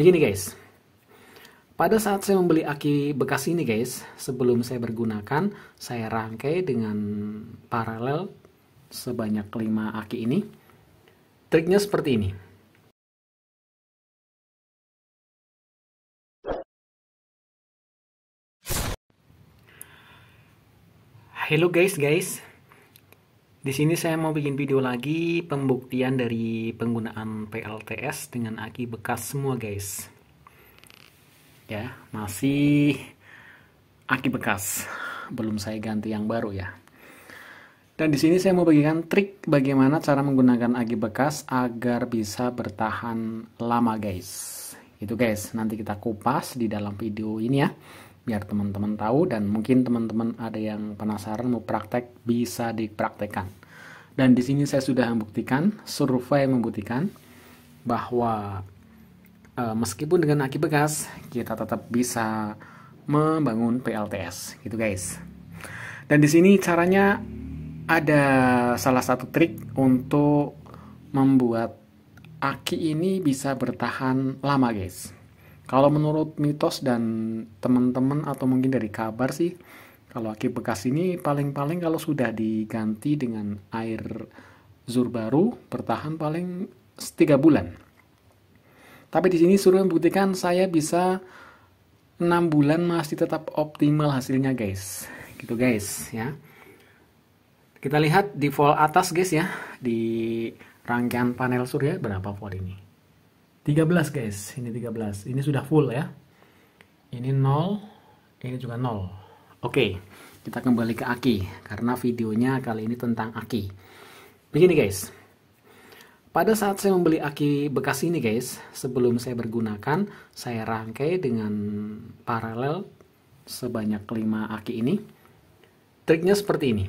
Begini guys, pada saat saya membeli aki bekas ini guys, sebelum saya bergunakan, saya rangkai dengan paralel sebanyak 5 aki ini. Triknya seperti ini. Hello guys guys, di sini saya mau bikin video lagi pembuktian dari penggunaan PLTS dengan aki bekas semua guys. Ya, masih aki bekas. Belum saya ganti yang baru ya. Dan di sini saya mau bagikan trik bagaimana cara menggunakan aki bekas agar bisa bertahan lama guys. Itu guys, nanti kita kupas di dalam video ini ya biar teman-teman tahu dan mungkin teman-teman ada yang penasaran mau praktek bisa dipraktekkan. Dan di sini saya sudah membuktikan, survei membuktikan bahwa e, meskipun dengan aki bekas, kita tetap bisa membangun PLTS, gitu guys. Dan di sini caranya ada salah satu trik untuk membuat aki ini bisa bertahan lama, guys. Kalau menurut mitos dan teman-teman atau mungkin dari kabar sih, kalau aki bekas ini paling-paling kalau sudah diganti dengan air zur baru bertahan paling 3 bulan. Tapi di sini suruh membuktikan saya bisa 6 bulan masih tetap optimal hasilnya guys. Gitu guys ya. Kita lihat di volt atas guys ya di rangkaian panel surya berapa volt ini? 13 guys, ini 13. Ini sudah full ya. Ini 0, ini juga 0. Oke, kita kembali ke aki karena videonya kali ini tentang aki. Begini guys. Pada saat saya membeli aki bekas ini guys, sebelum saya bergunakan, saya rangkai dengan paralel sebanyak 5 aki ini. Triknya seperti ini.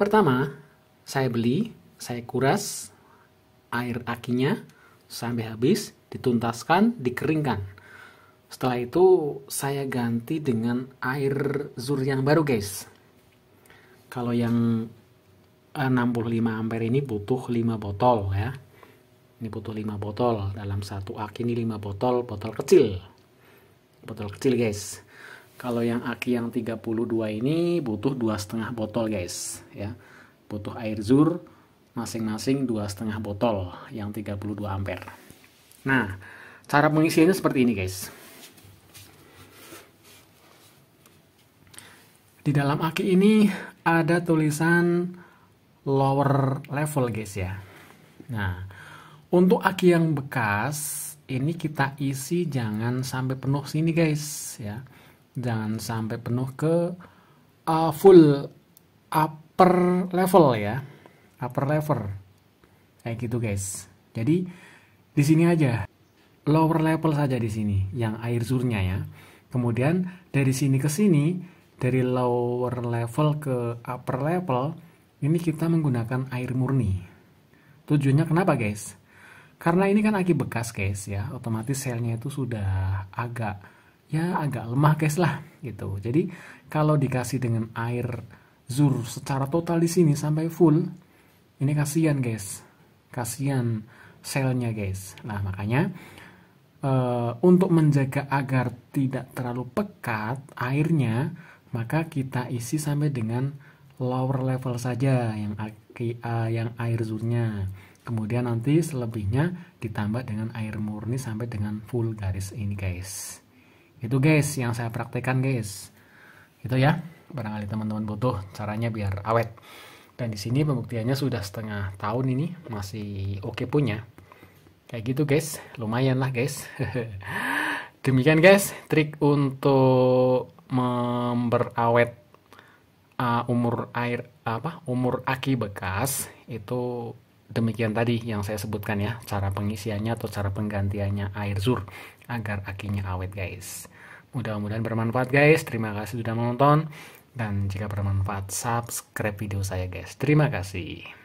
Pertama, saya beli, saya kuras air akinya sampai habis, dituntaskan, dikeringkan. Setelah itu saya ganti dengan air zur yang baru guys. Kalau yang 65 eh, ampere ini butuh 5 botol ya. Ini butuh 5 botol dalam satu aki ini 5 botol, botol kecil. Botol kecil guys. Kalau yang aki yang 32 ini butuh dua setengah botol guys ya. Butuh air zur masing-masing dua setengah botol yang 32 ampere. Nah, cara mengisinya seperti ini guys Di dalam aki ini ada tulisan lower level guys ya. Nah, untuk aki yang bekas ini kita isi jangan sampai penuh sini guys ya. Jangan sampai penuh ke uh, full upper level ya. Upper level. Kayak gitu guys. Jadi di sini aja lower level saja di sini yang air surnya ya. Kemudian dari sini ke sini dari lower level ke upper level ini kita menggunakan air murni tujuannya kenapa guys karena ini kan aki bekas guys ya otomatis selnya itu sudah agak ya agak lemah guys lah gitu jadi kalau dikasih dengan air zur secara total di sini sampai full ini kasihan guys kasihan selnya guys nah makanya Uh, untuk menjaga agar tidak terlalu pekat airnya maka kita isi sampai dengan lower level saja yang eh, yang air zurnya. Kemudian nanti selebihnya ditambah dengan air murni sampai dengan full garis ini guys. Itu guys yang saya praktekkan guys. Itu ya, barangkali teman-teman butuh caranya biar awet. Dan di sini pembuktiannya sudah setengah tahun ini masih oke okay punya. Kayak gitu guys, lumayan lah guys. Demikian guys, trik untuk memberawet uh, umur air apa umur aki bekas itu demikian tadi yang saya sebutkan ya cara pengisiannya atau cara penggantiannya air zur agar akinya awet guys mudah-mudahan bermanfaat guys terima kasih sudah menonton dan jika bermanfaat subscribe video saya guys terima kasih